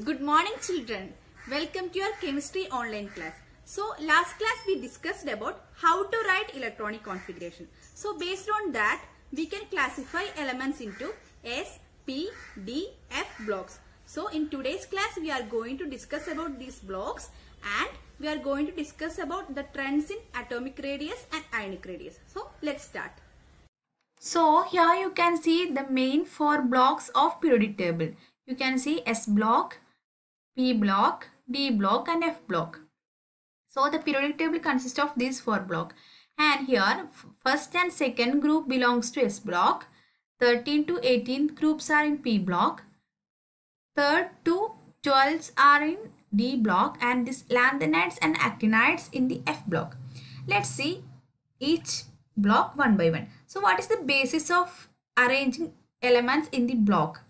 Good morning children. Welcome to your chemistry online class. So last class we discussed about how to write electronic configuration. So based on that we can classify elements into S, P, D, F blocks. So in today's class we are going to discuss about these blocks and we are going to discuss about the trends in atomic radius and ionic radius. So let's start. So here you can see the main four blocks of periodic table you can see S block, P block, D block and F block. So the periodic table consists of these four blocks. and here first and second group belongs to S block, 13 to 18 groups are in P block, third to 12s are in D block and this lanthanides and actinides in the F block. Let's see each block one by one. So what is the basis of arranging elements in the block?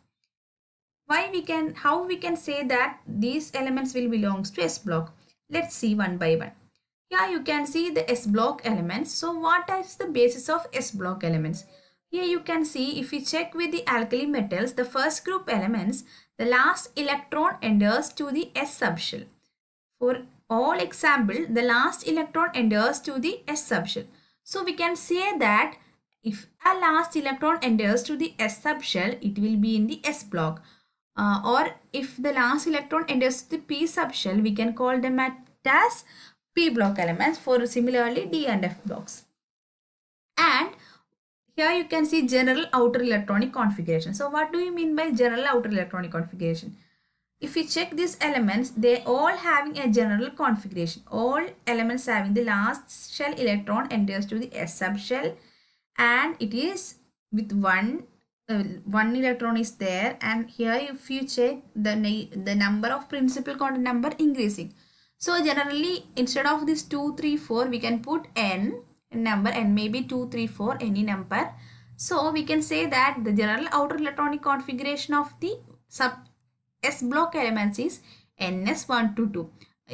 why we can how we can say that these elements will belongs to s block let's see one by one here you can see the s block elements so what is the basis of s block elements here you can see if we check with the alkali metals the first group elements the last electron enters to the s subshell for all example the last electron enters to the s subshell so we can say that if a last electron enters to the s subshell it will be in the s block uh, or if the last electron enters the p subshell we can call them as p block elements for similarly d and f blocks and here you can see general outer electronic configuration so what do you mean by general outer electronic configuration if we check these elements they all having a general configuration all elements having the last shell electron enters to the s subshell and it is with one uh, one electron is there and here if you check the, the number of principal quantum number increasing. So generally instead of this 2, 3, 4 we can put n number and maybe 2, 3, 4 any number. So we can say that the general outer electronic configuration of the sub S block elements is NS1 to 2.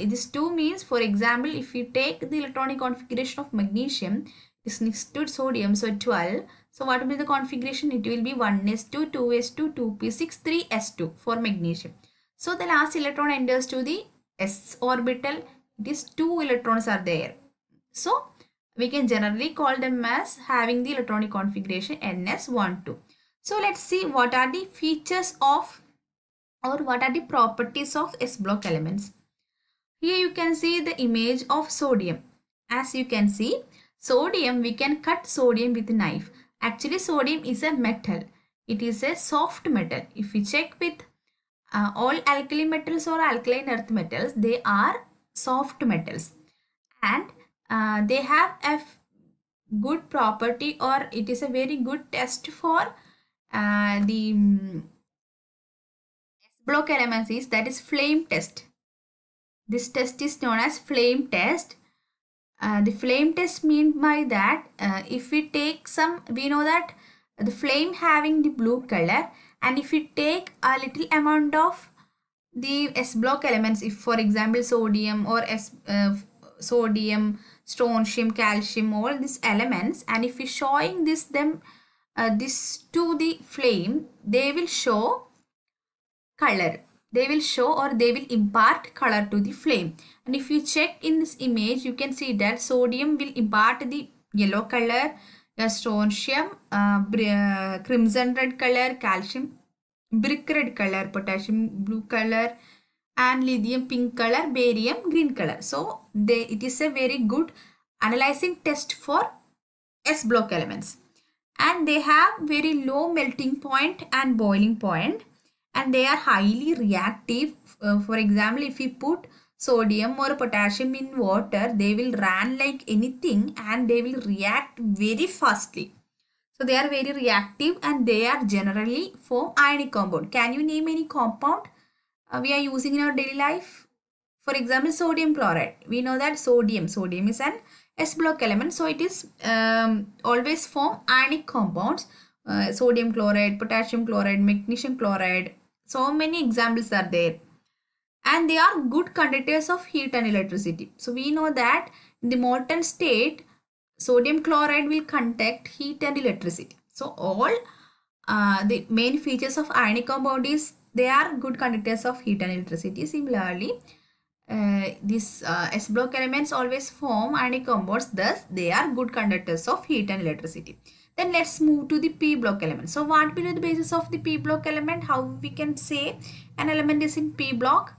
This 2 means for example if you take the electronic configuration of magnesium is next to sodium so 12 so what will be the configuration it will be 1s2 2s2 2p6 3s2 for magnesium so the last electron enters to the s orbital these two electrons are there so we can generally call them as having the electronic configuration ns12 so let's see what are the features of or what are the properties of s block elements here you can see the image of sodium as you can see Sodium, we can cut sodium with knife. Actually, sodium is a metal. It is a soft metal. If we check with uh, all alkali metals or alkaline earth metals, they are soft metals. And uh, they have a good property or it is a very good test for uh, the mm, block elements is that is flame test. This test is known as flame test uh, the flame test mean by that uh, if we take some we know that the flame having the blue color and if we take a little amount of the s block elements if for example sodium or s uh, sodium strontium calcium all these elements and if we showing this them uh, this to the flame they will show color they will show or they will impart color to the flame and if you check in this image you can see that sodium will impart the yellow color uh, strontium uh, uh, crimson red color calcium brick red color potassium blue color and lithium pink color barium green color so they it is a very good analyzing test for s block elements and they have very low melting point and boiling point and they are highly reactive. Uh, for example, if you put sodium or potassium in water, they will run like anything and they will react very fastly. So they are very reactive and they are generally form ionic compound. Can you name any compound uh, we are using in our daily life? For example, sodium chloride. We know that sodium, sodium is an S block element. So it is um, always form ionic compounds. Uh, sodium chloride, potassium chloride, magnesium chloride, so many examples are there. And they are good conductors of heat and electricity. So we know that in the molten state, sodium chloride will conduct heat and electricity. So all uh, the main features of ionic compound is they are good conductors of heat and electricity. Similarly, uh, uh, S block elements always form ionic compounds, thus they are good conductors of heat and electricity. Then let's move to the P block element. So what will be the basis of the P block element? How we can say an element is in P block?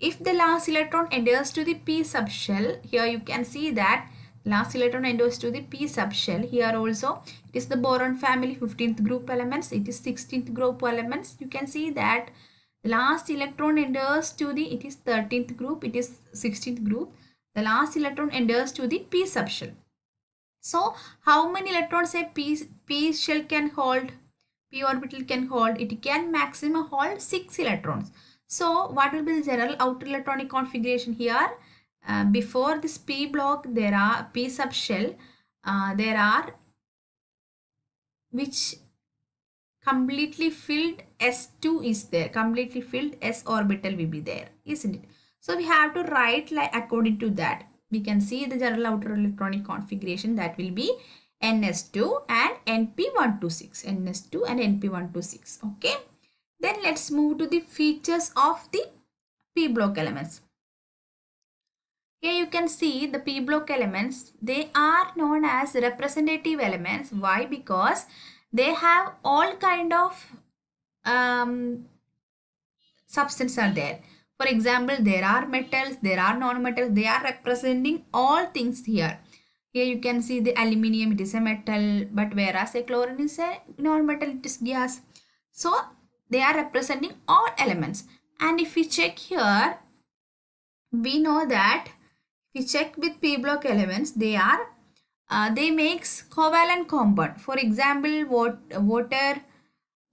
If the last electron enters to the P subshell, here you can see that last electron enters to the p subshell here also it is the boron family 15th group elements it is 16th group elements you can see that last electron enters to the it is 13th group it is 16th group the last electron enters to the p subshell so how many electrons a p, p shell can hold? P orbital can hold. It can maximum hold 6 electrons. So what will be the general outer electronic configuration here? Uh, before this p block there are p sub shell. Uh, there are which completely filled s2 is there completely filled s orbital will be there isn't it so we have to write like according to that we can see the general outer electronic configuration that will be NS2 and NP126. NS2 and NP126. Okay. Then let's move to the features of the P block elements. Here you can see the P block elements. They are known as representative elements. Why? Because they have all kind of um, substance are there. For example, there are metals, there are non-metals, they are representing all things here. Here you can see the aluminium, it is a metal, but whereas a chlorine is a non-metal, it is gas. So they are representing all elements. And if we check here, we know that we check with p block elements they are uh, they makes covalent compound for example water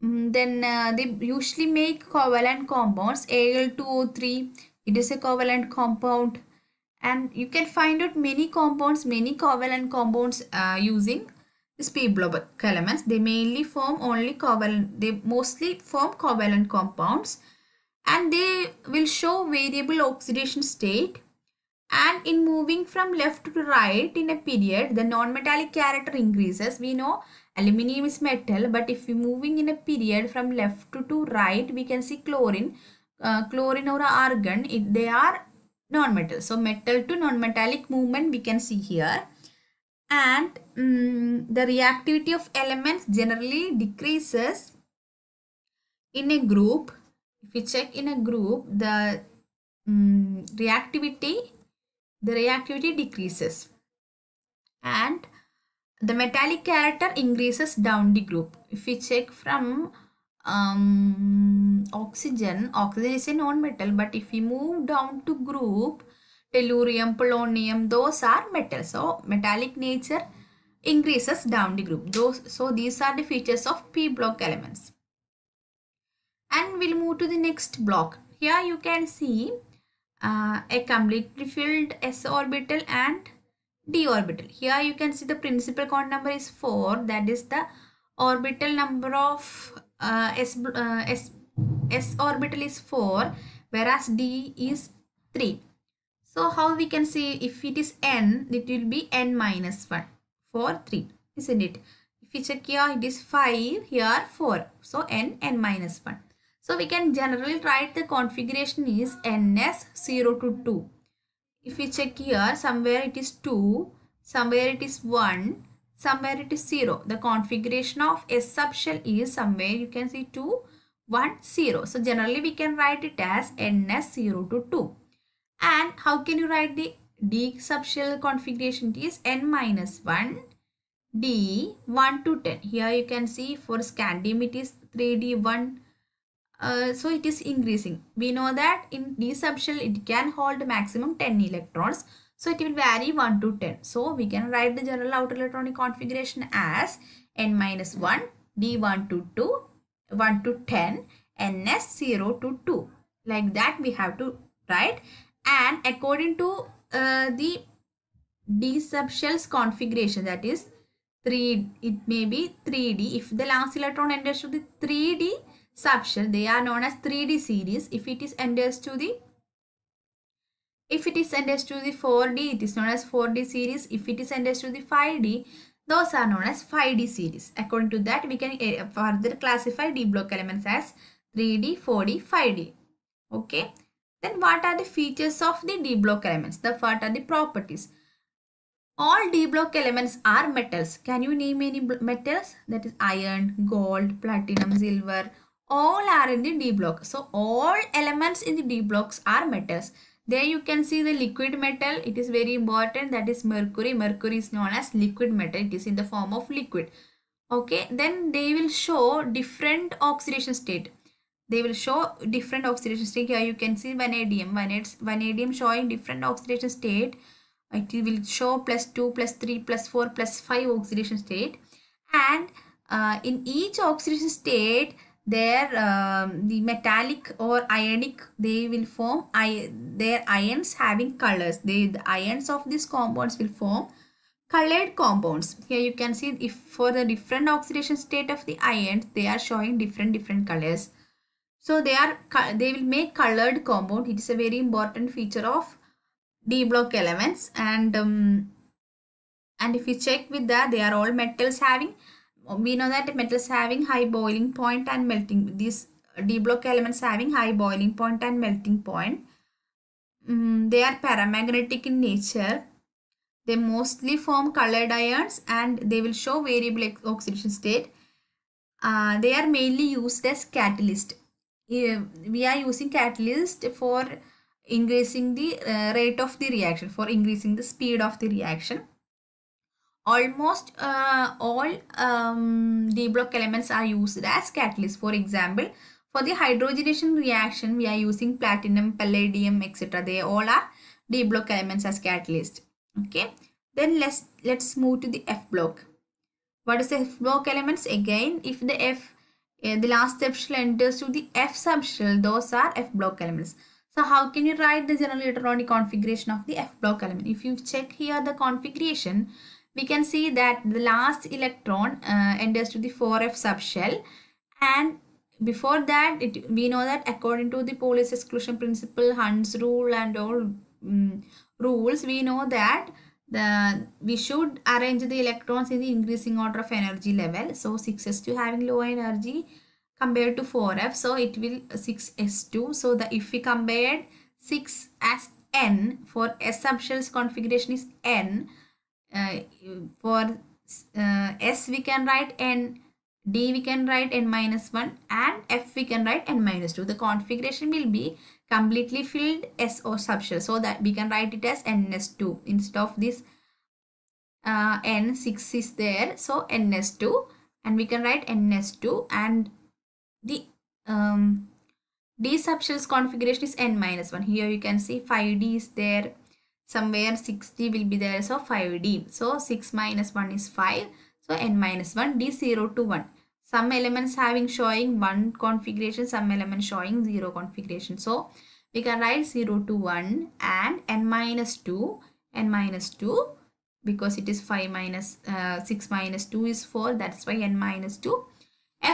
Mm, then uh, they usually make covalent compounds al2o3 it is a covalent compound and you can find out many compounds many covalent compounds uh, using the block elements they mainly form only covalent they mostly form covalent compounds and they will show variable oxidation state and in moving from left to right in a period the non-metallic character increases we know aluminium is metal but if we moving in a period from left to, to right we can see chlorine uh, chlorine or argon it, they are non-metal so metal to non-metallic movement we can see here and um, the reactivity of elements generally decreases in a group if you check in a group the um, reactivity the reactivity decreases and the metallic character increases down the group. If we check from um, oxygen, oxygen is a non-metal but if we move down to group, tellurium, polonium, those are metals. So metallic nature increases down the group. Those, so these are the features of P block elements. And we'll move to the next block. Here you can see uh, a completely filled s orbital and d orbital. Here you can see the principal quantum number is 4 that is the orbital number of uh, s, uh, s, s orbital is 4 whereas d is 3. So how we can see if it is n it will be n minus 1 for 3 isn't it. If you check here it is 5 here 4 so n n minus 1. So we can generally write the configuration is ns 0 to 2. If we check here, somewhere it is 2, somewhere it is 1, somewhere it is 0. The configuration of S subshell is somewhere you can see 2, 1, 0. So generally we can write it as ns 0 to 2. And how can you write the D subshell configuration is n minus 1 D 1 to 10. Here you can see for scandium it is 3D 1 uh, so it is increasing. We know that in d subshell it can hold maximum 10 electrons. So it will vary 1 to 10. So we can write the general outer electronic configuration as n minus 1, d1 to 2, 1 to 10, ns 0 to 2. Like that we have to write. And according to uh, the d subshells configuration that is 3 it may be 3d if the last electron enters to the 3d subshell they are known as 3d series if it is n to the if it is n to the 4d it is known as 4d series if it is n to the 5d those are known as 5d series according to that we can eh, further classify d block elements as 3d 4d 5d okay then what are the features of the d block elements the what are the properties all D block elements are metals. Can you name any metals? That is iron, gold, platinum, silver, all are in the D block. So all elements in the D blocks are metals. There you can see the liquid metal. It is very important that is mercury. Mercury is known as liquid metal. It is in the form of liquid. Okay. Then they will show different oxidation state. They will show different oxidation state. Here you can see vanadium. Vanadium showing different oxidation state. It will show plus 2, plus 3, plus 4, plus 5 oxidation state. And uh, in each oxidation state, their um, the metallic or ionic they will form I, their ions having colors they, the ions of these compounds will form colored compounds here you can see if for the different oxidation state of the ions they are showing different different colors so they are they will make colored compound it is a very important feature of d block elements and um, and if you check with that they are all metals having Oh, we know that metals having high boiling point and melting these d-block elements having high boiling point and melting point um, they are paramagnetic in nature they mostly form colored ions and they will show variable oxidation state uh, they are mainly used as catalyst we are using catalyst for increasing the uh, rate of the reaction for increasing the speed of the reaction Almost uh, all um, D-block elements are used as catalysts. For example, for the hydrogenation reaction, we are using platinum, palladium, etc. They all are D-block elements as catalyst. Okay. Then let's let's move to the F block. What is the F block elements? Again, if the F uh, the last subshell enters to the F subshell, those are F block elements. So how can you write the general electronic configuration of the F block element? If you check here the configuration, we can see that the last electron uh, enters to the 4f subshell and before that it, we know that according to the Pauli exclusion principle Hund's rule and all um, rules we know that the we should arrange the electrons in the increasing order of energy level so 6s2 having low energy compared to 4f so it will 6s2 so the if we compared 6 as n for s subshell's configuration is n uh, for uh, s we can write n d we can write n minus 1 and f we can write n minus 2 the configuration will be completely filled s or subshell so that we can write it as ns2 instead of this uh, n6 is there so ns2 and we can write ns2 and the um, d subshell's configuration is n minus 1 here you can see 5d is there somewhere 6d will be there so 5d so 6 minus 1 is 5 so n minus 1 d 0 to 1 some elements having showing 1 configuration some elements showing 0 configuration so we can write 0 to 1 and n minus 2 n minus 2 because it is 5 minus, uh, 6 minus 2 is 4 that's why n minus 2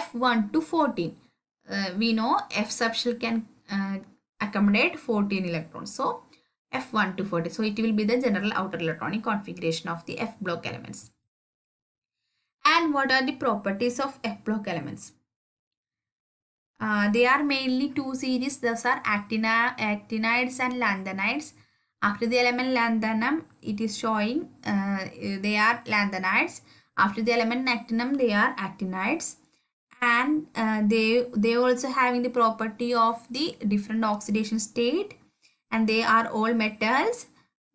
f1 to 14 uh, we know f subshell can uh, accommodate 14 electrons so F1 to 40. So it will be the general outer electronic configuration of the F block elements. And what are the properties of F block elements? Uh, they are mainly two series. Those are actina actinides and lanthanides. After the element lanthanum, it is showing uh, they are lanthanides. After the element actinum, they are actinides and uh, they they also having the property of the different oxidation state and they are all metals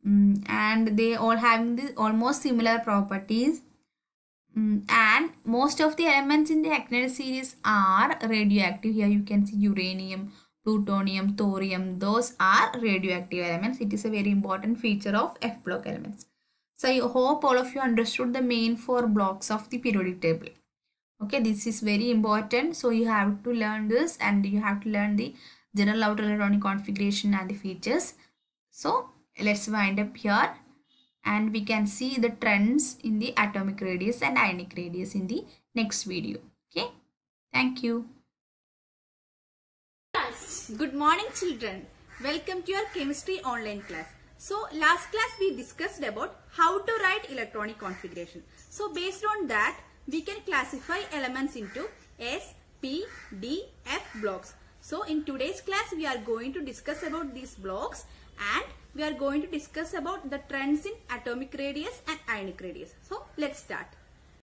um, and they all having the almost similar properties um, and most of the elements in the actinide series are radioactive here you can see uranium plutonium thorium those are radioactive elements it is a very important feature of f block elements so i hope all of you understood the main four blocks of the periodic table okay this is very important so you have to learn this and you have to learn the general auto electronic configuration and the features. So let's wind up here and we can see the trends in the atomic radius and ionic radius in the next video. Okay, thank you. Good morning children. Welcome to your chemistry online class. So last class we discussed about how to write electronic configuration. So based on that we can classify elements into S, P, D, F blocks. So in today's class we are going to discuss about these blocks and we are going to discuss about the trends in atomic radius and ionic radius. So let's start.